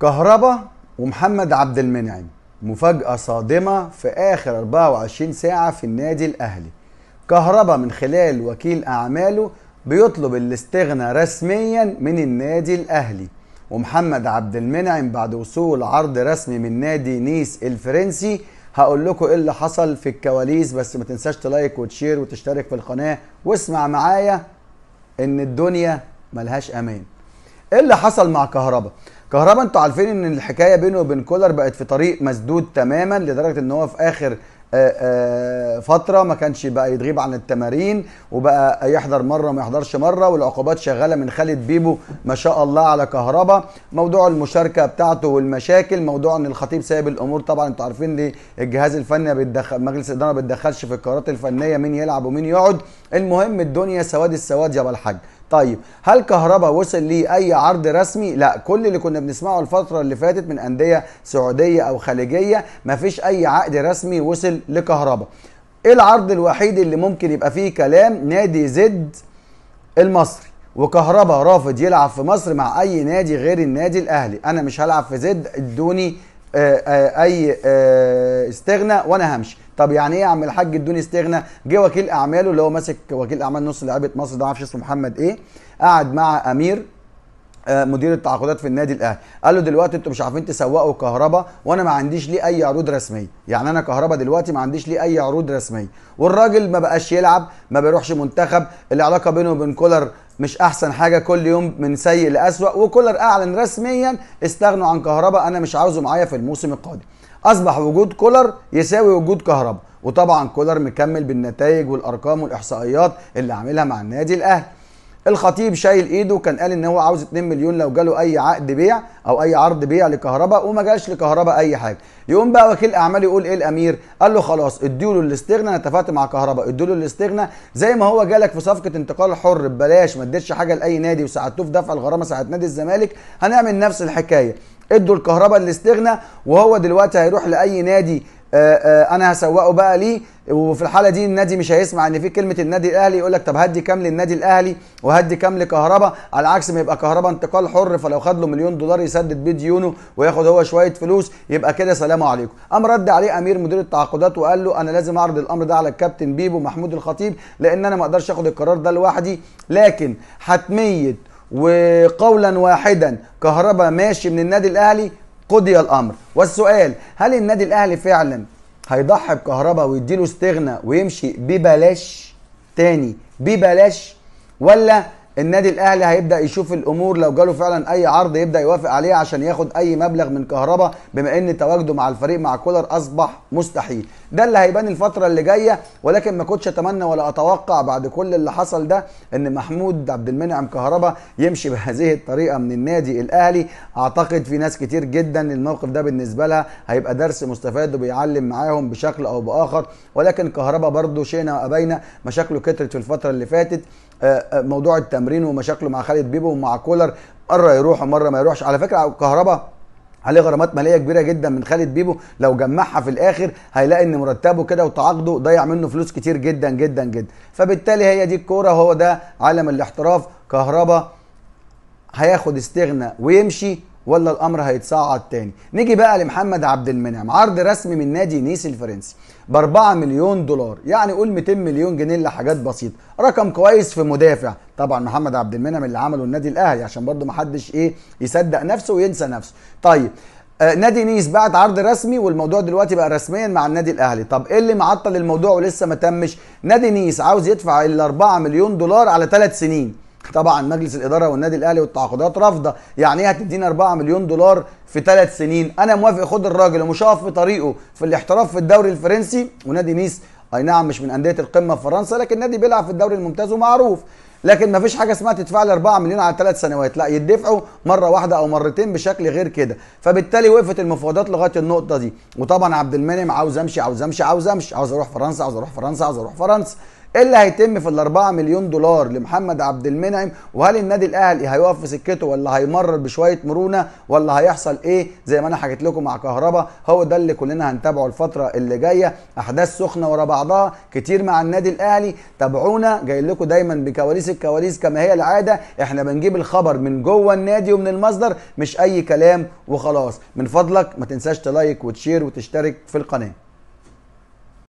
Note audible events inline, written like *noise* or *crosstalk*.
كهربا ومحمد عبد المنعم مفاجأة صادمة في آخر 24 ساعة في النادي الأهلي كهربا من خلال وكيل أعماله بيطلب الاستغناء رسميا من النادي الأهلي ومحمد عبد المنعم بعد وصول عرض رسمي من نادي نيس الفرنسي هقول لكم ايه اللي حصل في الكواليس بس ما تنساش تلايك وتشير وتشترك في القناة واسمع معايا ان الدنيا ملهاش امان ايه اللي حصل مع كهربا كهربا انتوا عارفين ان الحكايه بينه وبين كولر بقت في طريق مسدود تماما لدرجه ان هو في اخر آآ آه، آآ آه، فتره ما كانش بقى يتغيب عن التمارين وبقى يحضر مره وما يحضرش مره والعقوبات شغاله من خالد بيبو ما شاء الله على كهربا موضوع المشاركه بتاعته والمشاكل موضوع ان الخطيب سايب الامور طبعا انتوا عارفين ليه الجهاز الفني بيتدخل مجلس الاداره ما بيتدخلش في القرارات الفنيه مين يلعب ومين يقعد المهم الدنيا سواد السواد يا الحاج طيب هل كهربا وصل ليه اي عرض رسمي لا كل اللي كنا بنسمعه الفتره اللي فاتت من انديه سعوديه او خليجيه مفيش اي عقد رسمي وصل لكهربا ايه العرض الوحيد اللي ممكن يبقى فيه كلام نادي زد المصري وكهربا رافض يلعب في مصر مع اي نادي غير النادي الاهلي انا مش هلعب في زد ادوني آه، آه، اي آه، استغنى وانا همشي طب يعني ايه يا عم الحاج ادوني استغنى جه وكيل اعماله اللي هو ماسك وكيل اعمال نص لعيبه مصر ده معرفش اسمه محمد ايه قعد مع امير آه، مدير التعاقدات في النادي الاهلي قال له دلوقتي انتوا مش عارفين تسوقوا كهربا وانا ما عنديش ليه اي عروض رسميه يعني انا كهربا دلوقتي ما عنديش ليه اي عروض رسميه والراجل ما بقاش يلعب ما بيروحش منتخب العلاقه بينه وبين كولر مش احسن حاجه كل يوم من سيء لاسوء وكولر اعلن رسميا استغنوا عن كهربا انا مش عاوزه معايا في الموسم القادم اصبح وجود كولر يساوي وجود كهربا وطبعا كولر مكمل بالنتائج والارقام والاحصائيات اللي عاملها مع النادي الاهلي الخطيب شايل ايده كان قال ان هو عاوز 2 مليون لو جاله اي عقد بيع او اي عرض بيع لكهرباء وما جاش لكهرباء اي حاجه يقوم بقى وكيل اعمال يقول ايه الامير قال له خلاص اديله له الاستغنى انا اتفقت مع كهرباء اديله له الاستغنى زي ما هو جالك في صفقه انتقال حر ببلاش ما اديتش حاجه لاي نادي وساعدته في دفع الغرامه ساعه نادي الزمالك هنعمل نفس الحكايه ادوا الكهرباء الاستغنى وهو دلوقتي هيروح لاي نادي آه، آه، انا هسوقه بقى ليه وفي الحاله دي النادي مش هيسمع ان في كلمه النادي الاهلي يقول لك طب هدي كام للنادي الاهلي وهدي كام لكهربا على عكس ما يبقى كهربا انتقال حر فلو خد له مليون دولار يسدد بيه ديونه وياخد هو شويه فلوس يبقى كده سلام عليكم قام رد عليه امير مدير التعاقدات وقال له انا لازم اعرض الامر ده على الكابتن بيبو محمود الخطيب لان انا ما اقدرش اخد القرار ده لوحدي لكن حتميه وقولا واحدا كهربا ماشي من النادي الاهلي قضي الامر والسؤال هل النادي الاهلي فعلا هيضحي بكهربا ويديله استغنى ويمشي ببلاش تاني ببلاش ولا النادي الاهلي هيبدا يشوف الامور لو جاله فعلا اي عرض يبدا يوافق عليه عشان ياخد اي مبلغ من كهربا بما ان تواجده مع الفريق مع كولر اصبح مستحيل ده اللي هيبان الفتره اللي جايه ولكن ما كنتش اتمنى ولا اتوقع بعد كل اللي حصل ده ان محمود عبد المنعم كهربا يمشي *laughs* بهذه الطريقه من النادي الاهلي اعتقد في ناس كتير جدا الموقف ده بالنسبه لها هيبقى درس مستفاد وبيعلم معاهم بشكل او باخر ولكن كهربا برده شئنا وابينا مشاكله كترت في الفتره اللي فاتت آه، آه، موضوع التمرين تمرينه ومشاكله مع خالد بيبو ومع كولر مره يروح ومره ما يروحش على فكره الكهرباء عليه غرامات ماليه كبيره جدا من خالد بيبو لو جمعها في الاخر هيلاقي ان مرتبه كده وتعاقده ضيع منه فلوس كتير جدا جدا جدا فبالتالي هي دي الكوره هو ده عالم الاحتراف كهربا هياخد استغنى ويمشي ولا الامر هيتصاعد تاني نيجي بقى لمحمد عبد المنعم عرض رسمي من نادي نيس الفرنسي ب 4 مليون دولار يعني قول 200 مليون جنيه لحاجات بسيطه رقم كويس في مدافع طبعا محمد عبد المنعم اللي عمله النادي الاهلي عشان برده ما حدش ايه يصدق نفسه وينسى نفسه طيب آه نادي نيس بعت عرض رسمي والموضوع دلوقتي بقى رسميا مع النادي الاهلي طب ايه اللي معطل الموضوع ولسه ما تمش نادي نيس عاوز يدفع ال 4 مليون دولار على 3 سنين طبعا مجلس الاداره والنادي الاهلي والتعاقدات رافضه يعني ايه هتديني 4 مليون دولار في ثلاث سنين انا موافق خد الراجل ومش هقف في طريقه في الاحتراف في الدوري الفرنسي ونادي نيس اي نعم مش من انديه القمه في فرنسا لكن نادي بيلعب في الدوري الممتاز ومعروف لكن ما فيش حاجه اسمها تدفع لي 4 مليون على ثلاث سنوات لا يدفعوا مره واحده او مرتين بشكل غير كده فبالتالي وقفت المفاوضات لغايه النقطه دي وطبعا عبد المنعم عاوز امشي عاوز امشي عاوز امشي عاوز اروح فرنسا عاوز اروح فرنسا عاوز اروح فرنسا ايه اللي هيتم في ال 4 مليون دولار لمحمد عبد المنعم وهل النادي الاهلي هيقف في سكته ولا هيمرر بشويه مرونه ولا هيحصل ايه زي ما انا حكيت لكم مع كهربا هو ده اللي كلنا هنتابعه الفتره اللي جايه احداث سخنه ورا بعضها كتير مع النادي الاهلي تابعونا جاي لكم دايما بكواليس الكواليس كما هي العاده احنا بنجيب الخبر من جوه النادي ومن المصدر مش اي كلام وخلاص من فضلك ما تنساش تلايك وتشير وتشترك في القناه